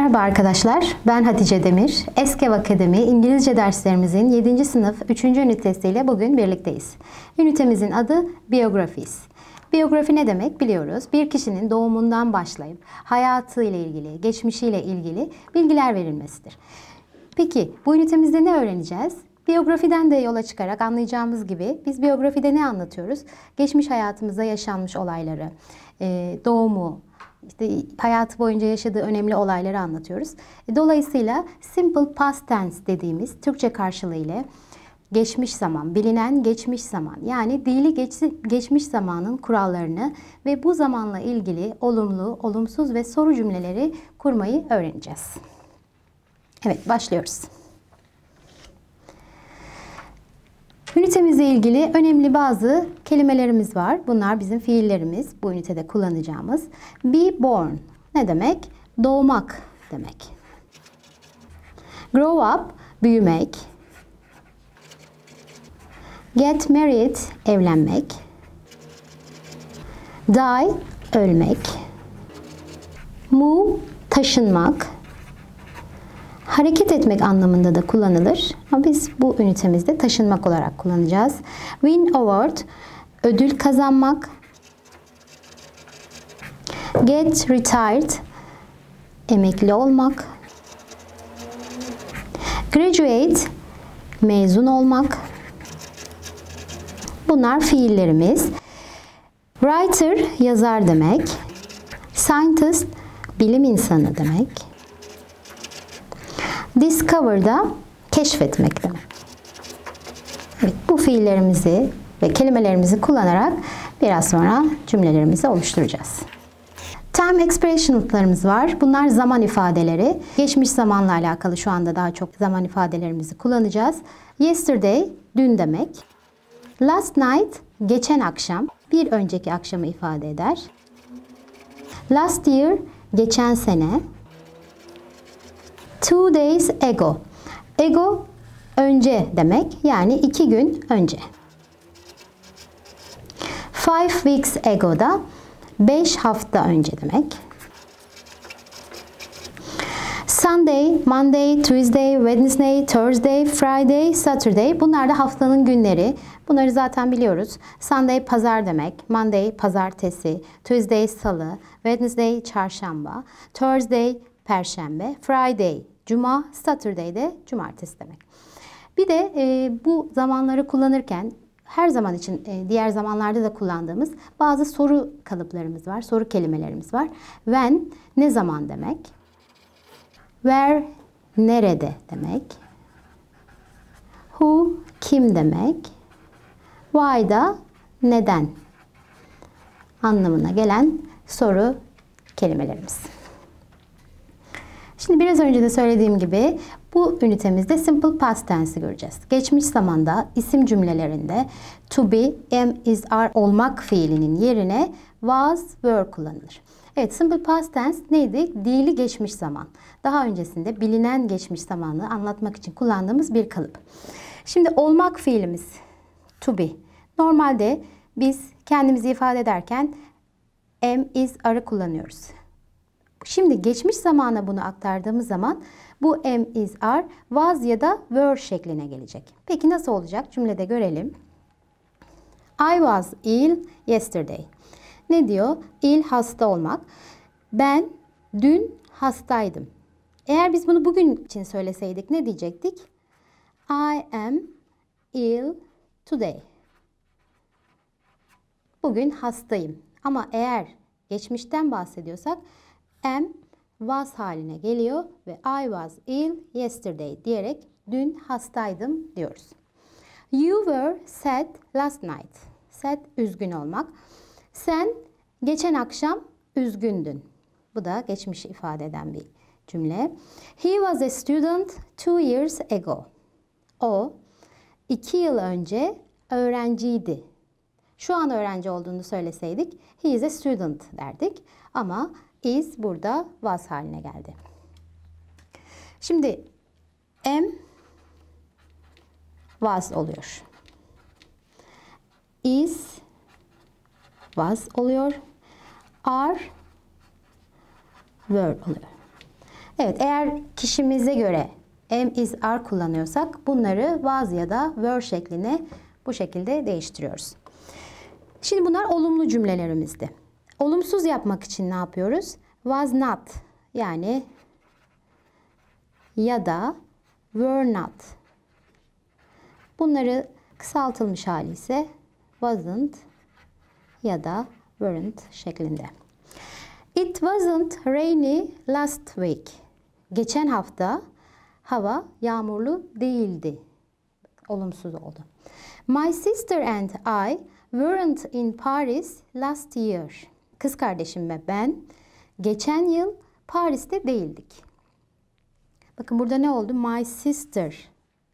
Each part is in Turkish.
Merhaba arkadaşlar, ben Hatice Demir. Eskeva Akademi İngilizce derslerimizin 7. sınıf 3. ünitesiyle bugün birlikteyiz. Ünitemizin adı Biografis. Biyografi ne demek biliyoruz. Bir kişinin doğumundan başlayıp hayatıyla ilgili, geçmişiyle ilgili bilgiler verilmesidir. Peki bu ünitemizde ne öğreneceğiz? Biyografiden de yola çıkarak anlayacağımız gibi biz biyografide ne anlatıyoruz? Geçmiş hayatımızda yaşanmış olayları, doğumu, işte hayatı boyunca yaşadığı önemli olayları anlatıyoruz. E, dolayısıyla simple past tense dediğimiz Türkçe karşılığı ile geçmiş zaman, bilinen geçmiş zaman yani dili geç, geçmiş zamanın kurallarını ve bu zamanla ilgili olumlu, olumsuz ve soru cümleleri kurmayı öğreneceğiz. Evet başlıyoruz. Ünitemizle ilgili önemli bazı kelimelerimiz var. Bunlar bizim fiillerimiz. Bu ünitede kullanacağımız. Be born ne demek? Doğmak demek. Grow up büyümek. Get married evlenmek. Die ölmek. Move taşınmak. Hareket etmek anlamında da kullanılır. Ama biz bu ünitemizde taşınmak olarak kullanacağız. Win award ödül kazanmak. Get retired emekli olmak. Graduate mezun olmak. Bunlar fiillerimiz. Writer yazar demek. Scientist bilim insanı demek. Discover da keşfetmek demek. Evet, bu fiillerimizi ve kelimelerimizi kullanarak biraz sonra cümlelerimizi oluşturacağız. Time expressionlarımız var. Bunlar zaman ifadeleri. Geçmiş zamanla alakalı şu anda daha çok zaman ifadelerimizi kullanacağız. Yesterday dün demek. Last night geçen akşam, bir önceki akşamı ifade eder. Last year geçen sene, two days ago. Ago önce demek yani iki gün önce. Five weeks ago da beş hafta önce demek. Sunday, Monday, Tuesday, Wednesday, Thursday, Friday, Saturday bunlar da haftanın günleri. Bunları zaten biliyoruz. Sunday pazar demek, Monday pazartesi, Tuesday salı, Wednesday çarşamba, Thursday perşembe, Friday Cuma, Saturday de cumartesi demek. Bir de e, bu zamanları kullanırken her zaman için e, diğer zamanlarda da kullandığımız bazı soru kalıplarımız var, soru kelimelerimiz var. When ne zaman demek? Where nerede demek? Who kim demek? Why da neden anlamına gelen soru kelimelerimiz. Şimdi biraz önce de söylediğim gibi bu ünitemizde simple past tense'i göreceğiz. Geçmiş zamanda isim cümlelerinde to be, am, is, are olmak fiilinin yerine was, were kullanılır. Evet, simple past tense neydi? Dili geçmiş zaman. Daha öncesinde bilinen geçmiş zamanı anlatmak için kullandığımız bir kalıp. Şimdi olmak fiilimiz to be. Normalde biz kendimizi ifade ederken am, is, are kullanıyoruz. Şimdi geçmiş zamana bunu aktardığımız zaman bu am is are was ya da were şekline gelecek. Peki nasıl olacak? Cümlede görelim. I was ill yesterday. Ne diyor? İl hasta olmak. Ben dün hastaydım. Eğer biz bunu bugün için söyleseydik ne diyecektik? I am ill today. Bugün hastayım. Ama eğer geçmişten bahsediyorsak am was haline geliyor ve I was ill yesterday diyerek dün hastaydım diyoruz. You were sad last night. Sad üzgün olmak. Sen geçen akşam üzgündün. Bu da geçmişi ifade eden bir cümle. He was a student two years ago. O iki yıl önce öğrenciydi. Şu an öğrenci olduğunu söyleseydik he is a student derdik. Ama is burada was haline geldi. Şimdi am was oluyor. Is was oluyor. Are were oluyor. Evet eğer kişimize göre am is are kullanıyorsak bunları was ya da were şekline bu şekilde değiştiriyoruz. Şimdi bunlar olumlu cümlelerimizdi. Olumsuz yapmak için ne yapıyoruz? Was not yani ya da were not. Bunları kısaltılmış hali ise wasn't ya da weren't şeklinde. It wasn't rainy last week. Geçen hafta hava yağmurlu değildi. Olumsuz oldu. My sister and I weren't in Paris last year kız kardeşim ve ben geçen yıl Paris'te değildik. Bakın burada ne oldu? My sister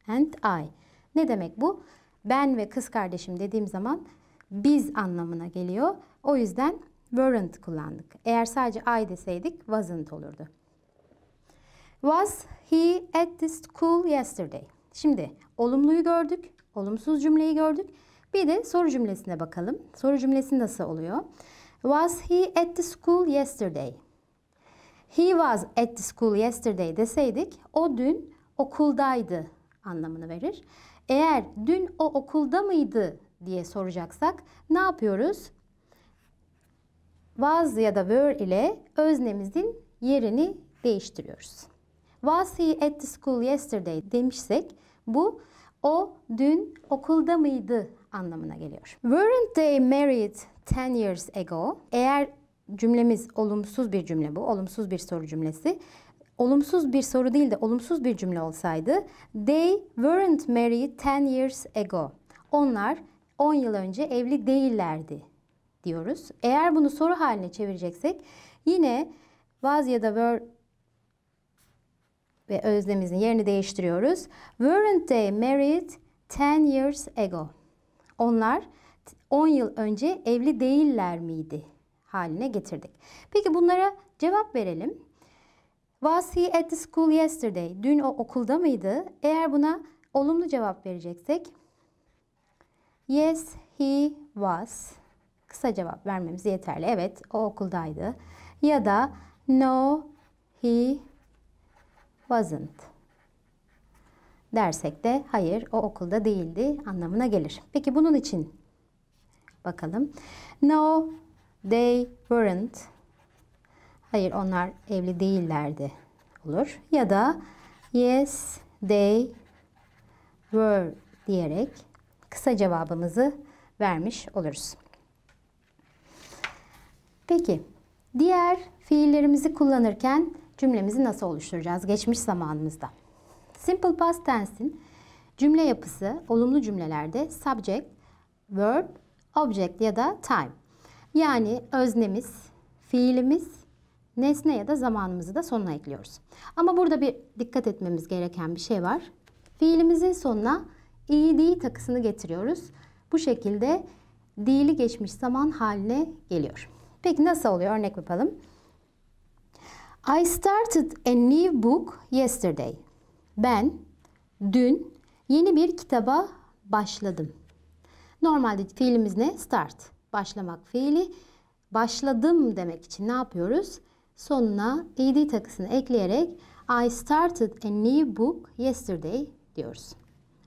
and I. Ne demek bu? Ben ve kız kardeşim dediğim zaman biz anlamına geliyor. O yüzden weren't kullandık. Eğer sadece I deseydik wasn't olurdu. Was he at the school yesterday? Şimdi olumluyu gördük, olumsuz cümleyi gördük. Bir de soru cümlesine bakalım. Soru cümlesi nasıl oluyor? Was he at the school yesterday? He was at the school yesterday deseydik o dün okuldaydı anlamını verir. Eğer dün o okulda mıydı diye soracaksak ne yapıyoruz? Was ya da were ile öznemizin yerini değiştiriyoruz. Was he at the school yesterday demişsek bu o dün okulda mıydı anlamına geliyor. Weren't they married 10 years ago. Eğer cümlemiz olumsuz bir cümle bu, olumsuz bir soru cümlesi. Olumsuz bir soru değil de olumsuz bir cümle olsaydı They weren't married 10 years ago. Onlar 10 yıl önce evli değillerdi diyoruz. Eğer bunu soru haline çevireceksek yine was ya da were ve özlemizin yerini değiştiriyoruz. Weren't they married 10 years ago? Onlar 10 yıl önce evli değiller miydi haline getirdik. Peki bunlara cevap verelim. Was he at the school yesterday? Dün o okulda mıydı? Eğer buna olumlu cevap vereceksek Yes, he was. Kısa cevap vermemiz yeterli. Evet, o okuldaydı. Ya da No, he wasn't. Dersek de hayır, o okulda değildi anlamına gelir. Peki bunun için Bakalım. No, they weren't. Hayır onlar evli değillerdi olur. Ya da yes, they were diyerek kısa cevabımızı vermiş oluruz. Peki diğer fiillerimizi kullanırken cümlemizi nasıl oluşturacağız geçmiş zamanımızda? Simple past tense'in cümle yapısı olumlu cümlelerde subject, verb object ya da time. Yani hmm. öznemiz, fiilimiz, nesne ya da zamanımızı da sonuna ekliyoruz. Ama burada bir dikkat etmemiz gereken bir şey var. Fiilimizin sonuna id takısını getiriyoruz. Bu şekilde dili geçmiş zaman haline geliyor. Peki nasıl oluyor? Örnek yapalım. I started a new book yesterday. Ben dün yeni bir kitaba başladım. Normalde fiilimiz ne? Start. Başlamak fiili. Başladım demek için ne yapıyoruz? Sonuna ed takısını ekleyerek I started a new book yesterday diyoruz.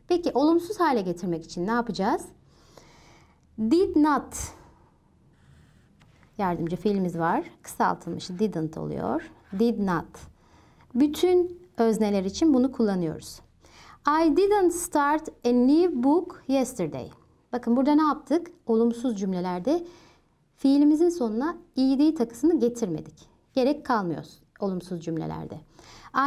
Peki olumsuz hale getirmek için ne yapacağız? Did not yardımcı fiilimiz var. Kısaltılmış didn't oluyor. Did not. Bütün özneler için bunu kullanıyoruz. I didn't start a new book yesterday. Bakın burada ne yaptık? Olumsuz cümlelerde fiilimizin sonuna ed takısını getirmedik. Gerek kalmıyor olumsuz cümlelerde.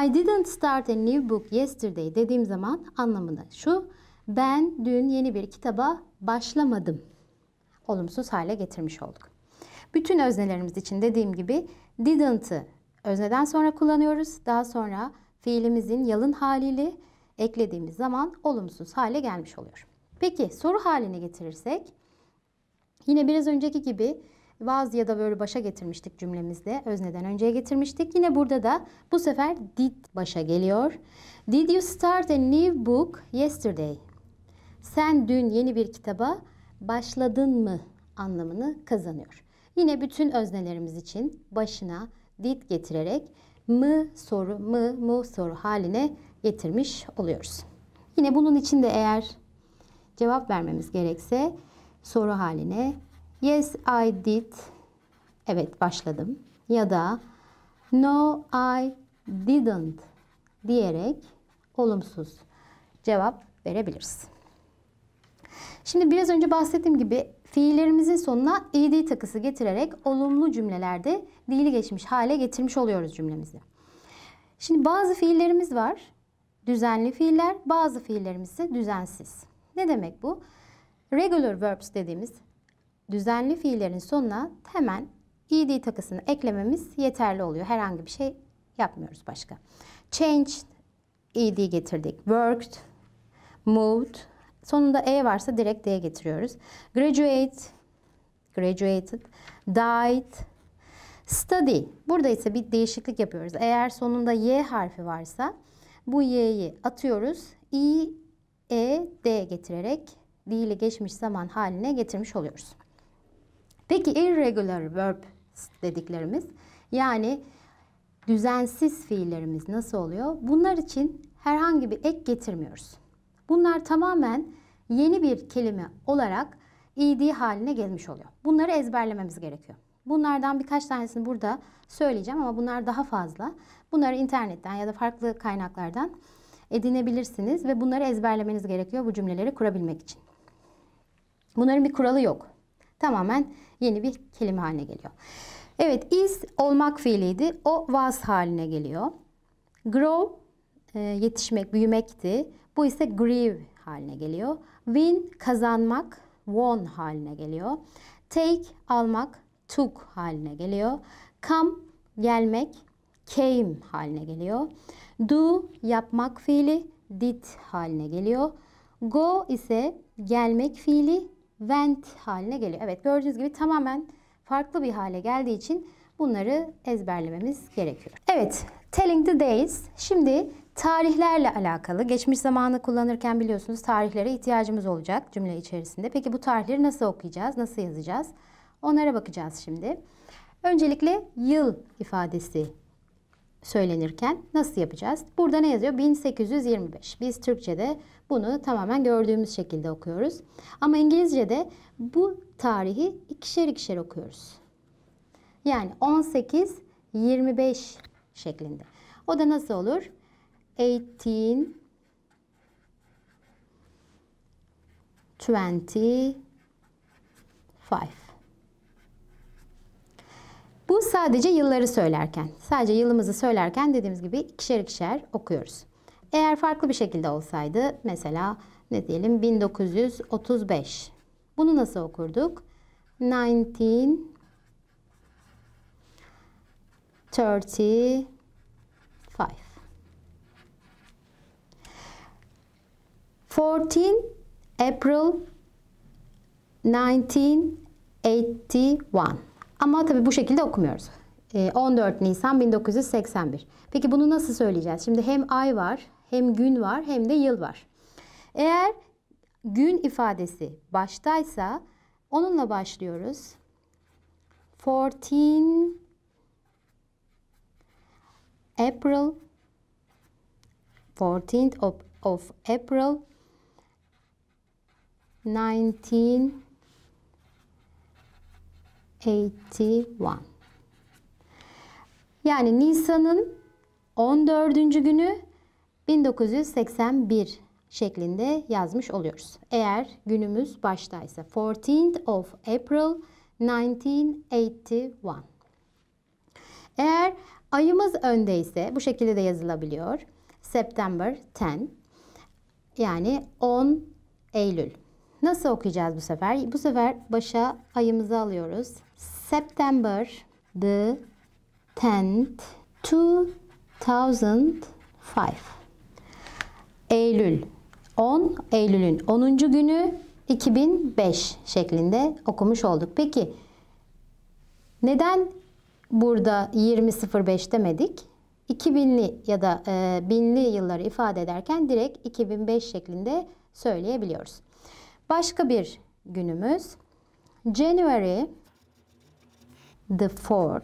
I didn't start a new book yesterday dediğim zaman anlamında şu. Ben dün yeni bir kitaba başlamadım. Olumsuz hale getirmiş olduk. Bütün öznelerimiz için dediğim gibi didn't'ı özneden sonra kullanıyoruz. Daha sonra fiilimizin yalın haliyle eklediğimiz zaman olumsuz hale gelmiş oluyor. Peki soru haline getirirsek yine biraz önceki gibi vaz ya da böyle başa getirmiştik cümlemizde. Özneden önceye getirmiştik. Yine burada da bu sefer did başa geliyor. Did you start a new book yesterday? Sen dün yeni bir kitaba başladın mı anlamını kazanıyor. Yine bütün öznelerimiz için başına did getirerek mı soru mı mı soru haline getirmiş oluyoruz. Yine bunun için de eğer cevap vermemiz gerekse soru haline yes I did evet başladım ya da no I didn't diyerek olumsuz cevap verebiliriz. Şimdi biraz önce bahsettiğim gibi fiillerimizin sonuna ed takısı getirerek olumlu cümlelerde fiili geçmiş hale getirmiş oluyoruz cümlemizi. Şimdi bazı fiillerimiz var. Düzenli fiiller, bazı fiillerimiz ise düzensiz. Ne demek bu? Regular verbs dediğimiz düzenli fiillerin sonuna hemen ed takısını eklememiz yeterli oluyor. Herhangi bir şey yapmıyoruz başka. Changed ed getirdik. Worked, moved. Sonunda e varsa direkt d'ye getiriyoruz. Graduate, graduated, died, study. Burada ise bir değişiklik yapıyoruz. Eğer sonunda y harfi varsa bu y'yi atıyoruz. i e e, D getirerek fiili geçmiş zaman haline getirmiş oluyoruz. Peki irregular verb dediklerimiz yani düzensiz fiillerimiz nasıl oluyor? Bunlar için herhangi bir ek getirmiyoruz. Bunlar tamamen yeni bir kelime olarak id haline gelmiş oluyor. Bunları ezberlememiz gerekiyor. Bunlardan birkaç tanesini burada söyleyeceğim ama bunlar daha fazla. Bunları internetten ya da farklı kaynaklardan edinebilirsiniz ve bunları ezberlemeniz gerekiyor bu cümleleri kurabilmek için. Bunların bir kuralı yok. Tamamen yeni bir kelime haline geliyor. Evet is olmak fiiliydi. O was haline geliyor. Grow e, yetişmek, büyümekti. Bu ise grieve haline geliyor. Win kazanmak, won haline geliyor. Take almak, took haline geliyor. Come gelmek, came haline geliyor. Do yapmak fiili did haline geliyor. Go ise gelmek fiili went haline geliyor. Evet gördüğünüz gibi tamamen farklı bir hale geldiği için bunları ezberlememiz gerekiyor. Evet telling the days. Şimdi tarihlerle alakalı. Geçmiş zamanı kullanırken biliyorsunuz tarihlere ihtiyacımız olacak cümle içerisinde. Peki bu tarihleri nasıl okuyacağız? Nasıl yazacağız? Onlara bakacağız şimdi. Öncelikle yıl ifadesi söylenirken nasıl yapacağız? Burada ne yazıyor? 1825. Biz Türkçe'de bunu tamamen gördüğümüz şekilde okuyoruz. Ama İngilizce'de bu tarihi ikişer ikişer okuyoruz. Yani 18, 25 şeklinde. O da nasıl olur? 18, 25 sadece yılları söylerken, sadece yılımızı söylerken dediğimiz gibi ikişer ikişer okuyoruz. Eğer farklı bir şekilde olsaydı mesela ne diyelim 1935. Bunu nasıl okurduk? 1935. Fourteen April 1981 ama tabii bu şekilde okumuyoruz. 14 ee, Nisan 1981. Peki bunu nasıl söyleyeceğiz? Şimdi hem ay var, hem gün var, hem de yıl var. Eğer gün ifadesi baştaysa onunla başlıyoruz. 14 April 14th of, of April 19 81. Yani Nisan'ın 14. günü 1981 şeklinde yazmış oluyoruz. Eğer günümüz baştaysa 14th of April 1981. Eğer ayımız öndeyse bu şekilde de yazılabiliyor. September 10 yani 10 Eylül. Nasıl okuyacağız bu sefer? Bu sefer başa ayımızı alıyoruz. September the 10th 2005 Eylül 10 Eylül'ün 10. günü 2005 şeklinde okumuş olduk. Peki neden burada 20.05 demedik? 2000'li ya da e, 1000'li yılları ifade ederken direkt 2005 şeklinde söyleyebiliyoruz. Başka bir günümüz. January the 4th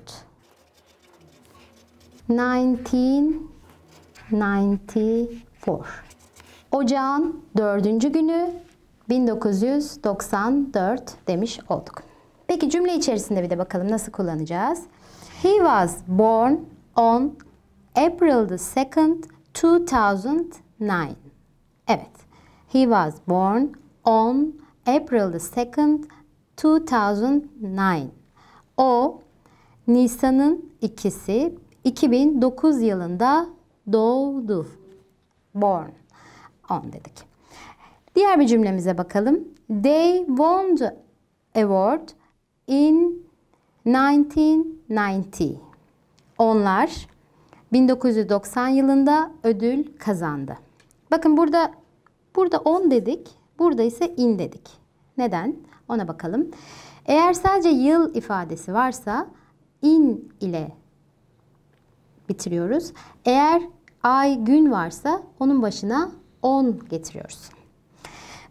1994 Ocağın dördüncü günü 1994 demiş olduk. Peki cümle içerisinde bir de bakalım nasıl kullanacağız. He was born on April the 2nd 2009. Evet. He was born on April 2nd 2009. O Nisan'ın ikisi 2009 yılında doğdu. Born. On dedik. Diğer bir cümlemize bakalım. They won the award in 1990. Onlar 1990 yılında ödül kazandı. Bakın burada burada on dedik. Burada ise in dedik. Neden? Ona bakalım. Eğer sadece yıl ifadesi varsa in ile bitiriyoruz. Eğer ay gün varsa onun başına on getiriyoruz.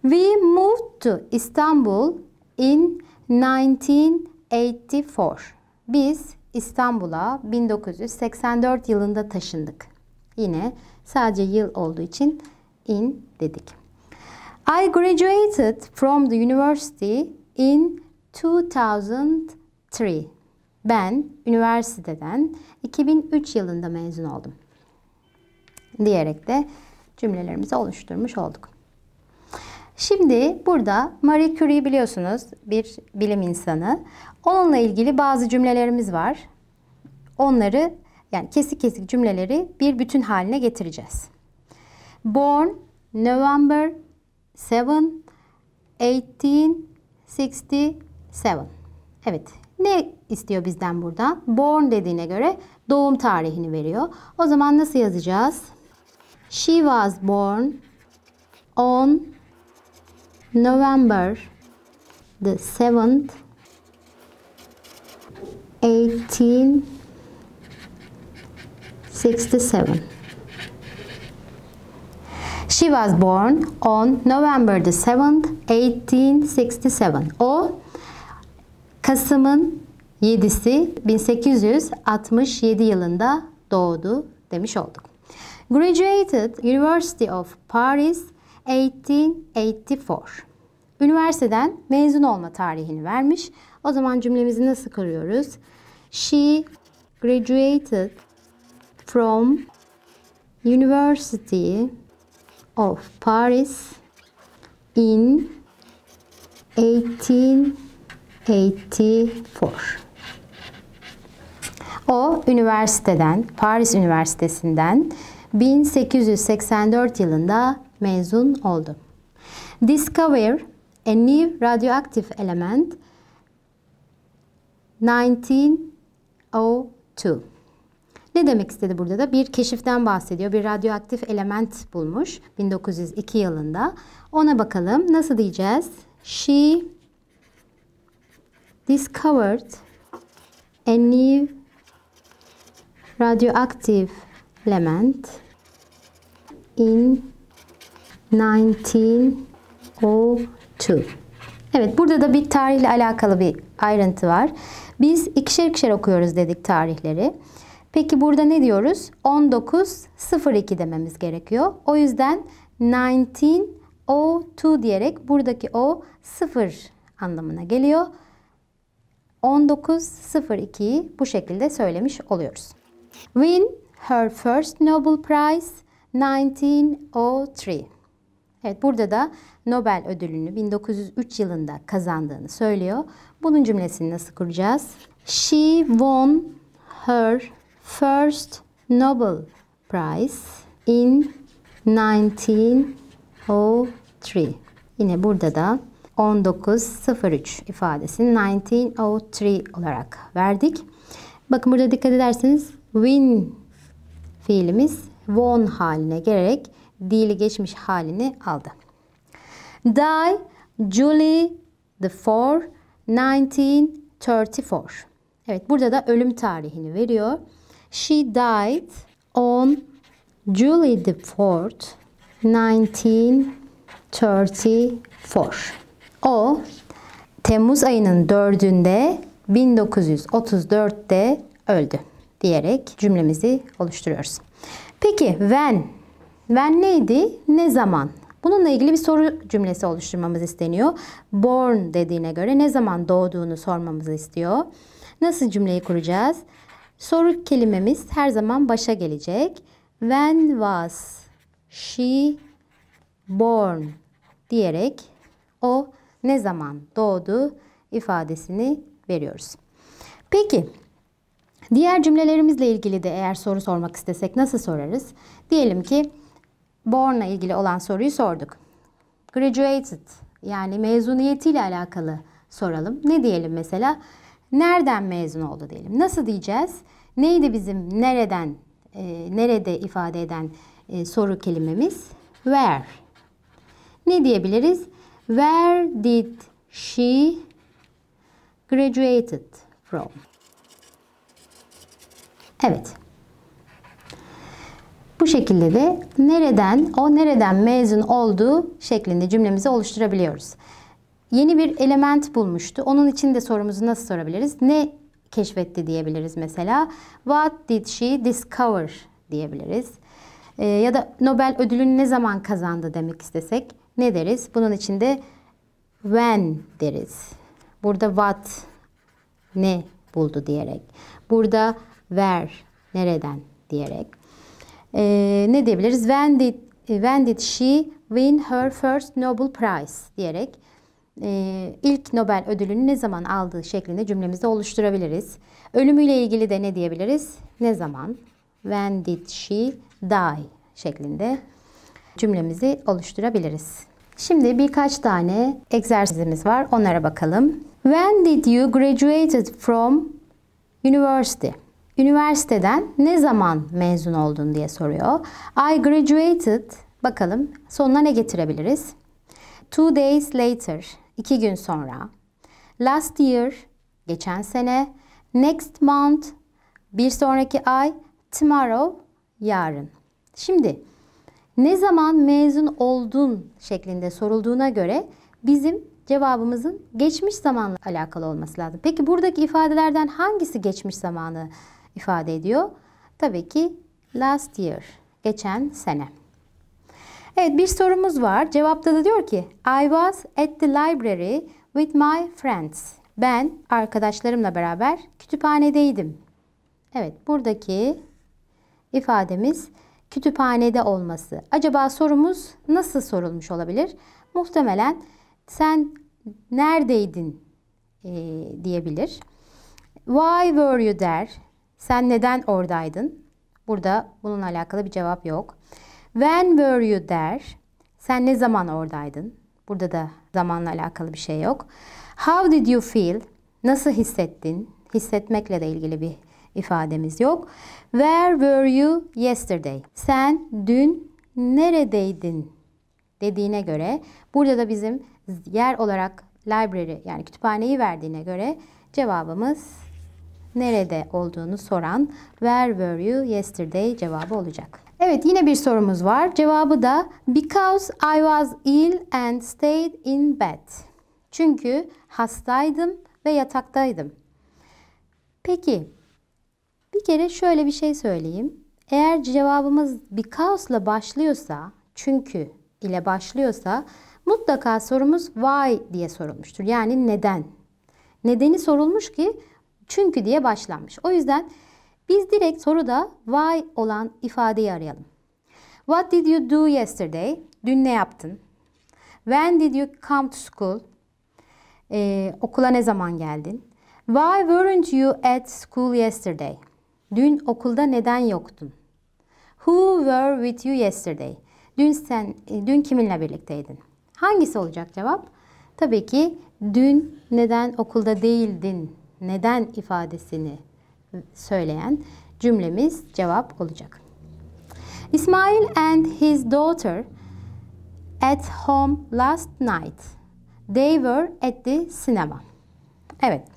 We moved to Istanbul in 1984. Biz İstanbul'a 1984 yılında taşındık. Yine sadece yıl olduğu için in dedik. I graduated from the university in 2003. Ben üniversiteden 2003 yılında mezun oldum. Diyerek de cümlelerimizi oluşturmuş olduk. Şimdi burada Marie Curie biliyorsunuz bir bilim insanı. Onunla ilgili bazı cümlelerimiz var. Onları yani kesik kesik cümleleri bir bütün haline getireceğiz. Born November Seven, eighteen, sixty-seven. Evet. Ne istiyor bizden buradan? Born dediğine göre doğum tarihini veriyor. O zaman nasıl yazacağız? She was born on November the 7th 1867. She was born on November the 7th, 1867. O Kasım'ın 7'si 1867 yılında doğdu demiş olduk. Graduated University of Paris 1884. Üniversiteden mezun olma tarihini vermiş. O zaman cümlemizi nasıl kırıyoruz? She graduated from university of Paris in 1884. O üniversiteden, Paris Üniversitesi'nden 1884 yılında mezun oldu. Discover a new radioactive element 1902. Ne demek istedi burada da? Bir keşiften bahsediyor. Bir radyoaktif element bulmuş 1902 yılında. Ona bakalım. Nasıl diyeceğiz? She discovered a new radioactive element in 1902. Evet burada da bir tarihle alakalı bir ayrıntı var. Biz ikişer ikişer okuyoruz dedik tarihleri. Peki burada ne diyoruz? 19.02 dememiz gerekiyor. O yüzden 1902 diyerek buradaki o 0 anlamına geliyor. 19.02'yi bu şekilde söylemiş oluyoruz. Win her first Nobel Prize 1903. Evet burada da Nobel ödülünü 1903 yılında kazandığını söylüyor. Bunun cümlesini nasıl kuracağız? She won her first Nobel Prize in 1903. Yine burada da 1903 ifadesini 1903 olarak verdik. Bakın burada dikkat ederseniz win fiilimiz won haline gelerek dili geçmiş halini aldı. Die July the 4 1934. Evet burada da ölüm tarihini veriyor. She died on July the 4th, 1934. O Temmuz ayının 4'ünde 1934'te öldü diyerek cümlemizi oluşturuyoruz. Peki when? When neydi? Ne zaman? Bununla ilgili bir soru cümlesi oluşturmamız isteniyor. Born dediğine göre ne zaman doğduğunu sormamızı istiyor. Nasıl cümleyi kuracağız? Soru kelimemiz her zaman başa gelecek. When was she born diyerek o ne zaman doğdu ifadesini veriyoruz. Peki diğer cümlelerimizle ilgili de eğer soru sormak istesek nasıl sorarız? Diyelim ki born'la ilgili olan soruyu sorduk. Graduated yani mezuniyetiyle alakalı soralım. Ne diyelim mesela? nereden mezun oldu diyelim. Nasıl diyeceğiz? Neydi bizim nereden, e, nerede ifade eden e, soru kelimemiz? Where. Ne diyebiliriz? Where did she graduated from? Evet. Bu şekilde de nereden, o nereden mezun olduğu şeklinde cümlemizi oluşturabiliyoruz yeni bir element bulmuştu. Onun için de sorumuzu nasıl sorabiliriz? Ne keşfetti diyebiliriz mesela. What did she discover diyebiliriz. E, ya da Nobel ödülünü ne zaman kazandı demek istesek ne deriz? Bunun için de when deriz. Burada what ne buldu diyerek. Burada where nereden diyerek. E, ne diyebiliriz? When did when did she win her first Nobel Prize diyerek e, ilk Nobel ödülünü ne zaman aldığı şeklinde cümlemizi oluşturabiliriz. Ölümüyle ilgili de ne diyebiliriz? Ne zaman? When did she die? şeklinde cümlemizi oluşturabiliriz. Şimdi birkaç tane egzersizimiz var. Onlara bakalım. When did you graduated from university? Üniversiteden ne zaman mezun oldun diye soruyor. I graduated. Bakalım sonuna ne getirebiliriz? Two days later 2 gün sonra. Last year, geçen sene. Next month, bir sonraki ay. Tomorrow, yarın. Şimdi ne zaman mezun oldun şeklinde sorulduğuna göre bizim cevabımızın geçmiş zamanla alakalı olması lazım. Peki buradaki ifadelerden hangisi geçmiş zamanı ifade ediyor? Tabii ki last year, geçen sene. Evet bir sorumuz var. Cevapta da diyor ki I was at the library with my friends. Ben arkadaşlarımla beraber kütüphanedeydim. Evet buradaki ifademiz kütüphanede olması. Acaba sorumuz nasıl sorulmuş olabilir? Muhtemelen sen neredeydin e, diyebilir. Why were you there? Sen neden oradaydın? Burada bununla alakalı bir cevap yok. When were you there? Sen ne zaman oradaydın? Burada da zamanla alakalı bir şey yok. How did you feel? Nasıl hissettin? Hissetmekle de ilgili bir ifademiz yok. Where were you yesterday? Sen dün neredeydin? dediğine göre burada da bizim yer olarak library yani kütüphaneyi verdiğine göre cevabımız nerede olduğunu soran where were you yesterday cevabı olacak. Evet yine bir sorumuz var. Cevabı da because I was ill and stayed in bed. Çünkü hastaydım ve yataktaydım. Peki bir kere şöyle bir şey söyleyeyim. Eğer cevabımız because'la başlıyorsa, çünkü ile başlıyorsa mutlaka sorumuz why diye sorulmuştur. Yani neden? Nedeni sorulmuş ki çünkü diye başlanmış. O yüzden biz direkt soruda why olan ifadeyi arayalım. What did you do yesterday? Dün ne yaptın? When did you come to school? Ee, okula ne zaman geldin? Why weren't you at school yesterday? Dün okulda neden yoktun? Who were with you yesterday? Dün sen e, dün kiminle birlikteydin? Hangisi olacak cevap? Tabii ki dün neden okulda değildin? Neden ifadesini söyleyen cümlemiz cevap olacak. İsmail and his daughter at home last night. They were at the cinema. Evet.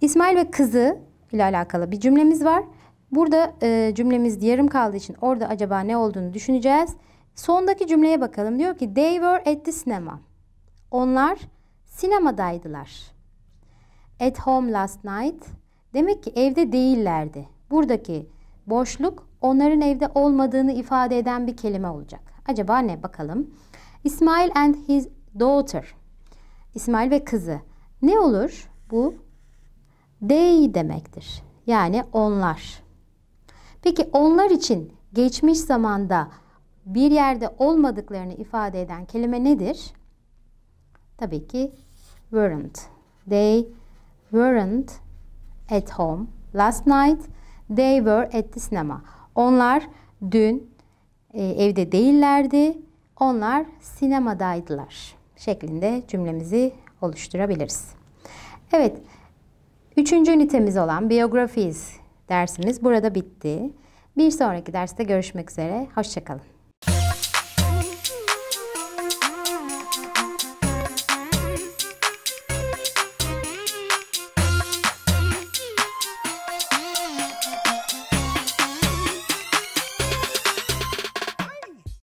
İsmail ve kızı ile alakalı bir cümlemiz var. Burada e, cümlemiz yarım kaldığı için orada acaba ne olduğunu düşüneceğiz. Sondaki cümleye bakalım. Diyor ki they were at the cinema. Onlar sinemadaydılar. At home last night. Demek ki evde değillerdi. Buradaki boşluk onların evde olmadığını ifade eden bir kelime olacak. Acaba ne bakalım? İsmail and his daughter. İsmail ve kızı. Ne olur? Bu they demektir. Yani onlar. Peki onlar için geçmiş zamanda bir yerde olmadıklarını ifade eden kelime nedir? Tabii ki weren't. They weren't at home last night. They were at the cinema. Onlar dün e, evde değillerdi. Onlar sinemadaydılar şeklinde cümlemizi oluşturabiliriz. Evet, üçüncü ünitemiz olan biyografiz dersimiz burada bitti. Bir sonraki derste görüşmek üzere, hoşçakalın.